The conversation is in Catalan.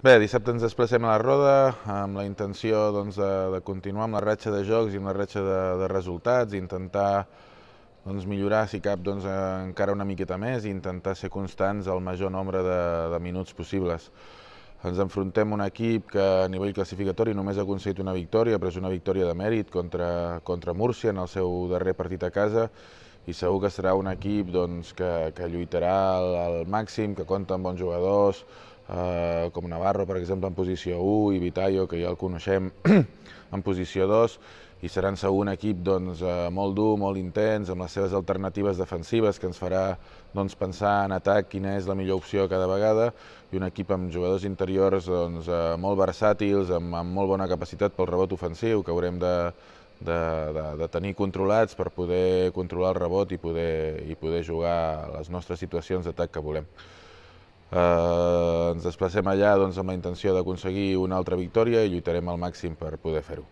Bé, dissabte ens desplacem a la Roda amb la intenció doncs, de, de continuar amb la ratxa de jocs i amb la ratxa de, de resultats, intentar doncs, millorar, si cap, doncs, eh, encara una miqueta més i intentar ser constants el major nombre de, de minuts possibles. Ens enfrontem a un equip que a nivell classificatori només ha aconseguit una victòria, però és una victòria de mèrit contra, contra Múrcia en el seu darrer partit a casa i segur que serà un equip doncs, que, que lluitarà al, al màxim, que compta amb bons jugadors, eh, com Navarro, per exemple, en posició 1, i Vitaio, que ja el coneixem, en posició 2, i seran segur un equip doncs, eh, molt dur, molt intens, amb les seves alternatives defensives, que ens farà doncs, pensar en atac quina és la millor opció cada vegada, i un equip amb jugadors interiors doncs, eh, molt versàtils, amb, amb molt bona capacitat pel rebot ofensiu, que haurem de, de, de, de tenir controlats per poder controlar el rebot i poder, i poder jugar les nostres situacions d'atac que volem. Eh, ens desplacem allà doncs, amb la intenció d'aconseguir una altra victòria i lluitarem al màxim per poder fer-ho.